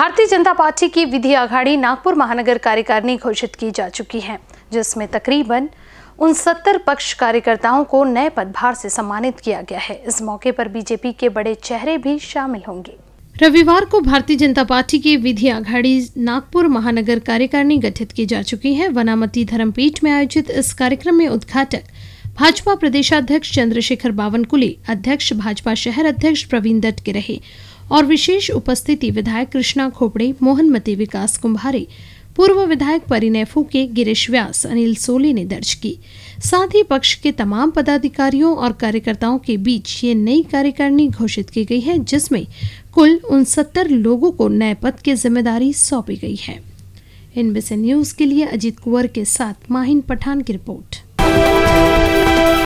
भारतीय जनता पार्टी की विधि आघाड़ी नागपुर महानगर कार्यकारिणी घोषित की जा चुकी है जिसमें तकरीबन उन सत्तर पक्ष कार्यकर्ताओं को नए पदभार से सम्मानित किया गया है इस मौके पर बीजेपी के बड़े चेहरे भी शामिल होंगे रविवार को भारतीय जनता पार्टी की विधि आघाड़ी नागपुर महानगर कार्यकारिणी गठित की जा चुकी है वनामती धर्मपीठ में आयोजित इस कार्यक्रम में उद्घाटक भाजपा प्रदेशाध्यक्ष चंद्रशेखर बावनकुले अध्यक्ष भाजपा शहर अध्यक्ष प्रवीण दत्त के रहे और विशेष उपस्थिति विधायक कृष्णा खोपड़े मोहनमती विकास कुंभारे पूर्व विधायक परिनेफू फूके गिरीश व्यास अनिल सोली ने दर्ज की साथ ही पक्ष के तमाम पदाधिकारियों और कार्यकर्ताओं के बीच ये नई कार्यकारिणी घोषित की गई है जिसमें कुल उनसत्तर लोगों को नए पद की जिम्मेदारी सौंपी गई है इनबीसी न्यूज के लिए अजीत कुंवर के साथ माहिन पठान की रिपोर्ट